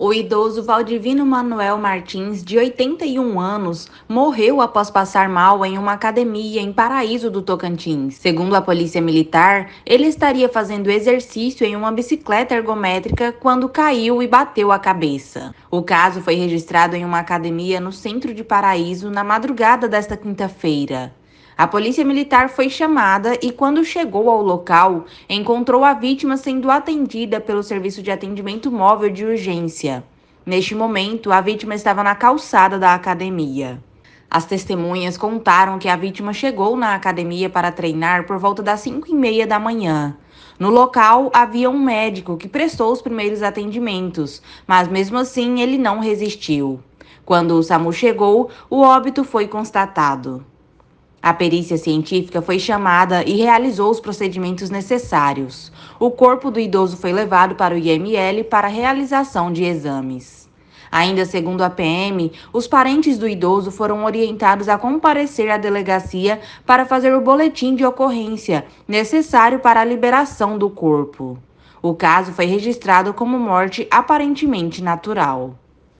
O idoso Valdivino Manuel Martins, de 81 anos, morreu após passar mal em uma academia em Paraíso do Tocantins. Segundo a Polícia Militar, ele estaria fazendo exercício em uma bicicleta ergométrica quando caiu e bateu a cabeça. O caso foi registrado em uma academia no centro de Paraíso na madrugada desta quinta-feira. A polícia militar foi chamada e, quando chegou ao local, encontrou a vítima sendo atendida pelo serviço de atendimento móvel de urgência. Neste momento, a vítima estava na calçada da academia. As testemunhas contaram que a vítima chegou na academia para treinar por volta das 5 e meia da manhã. No local havia um médico que prestou os primeiros atendimentos, mas mesmo assim ele não resistiu. Quando o SAMU chegou, o óbito foi constatado. A perícia científica foi chamada e realizou os procedimentos necessários. O corpo do idoso foi levado para o IML para realização de exames. Ainda segundo a PM, os parentes do idoso foram orientados a comparecer à delegacia para fazer o boletim de ocorrência necessário para a liberação do corpo. O caso foi registrado como morte aparentemente natural.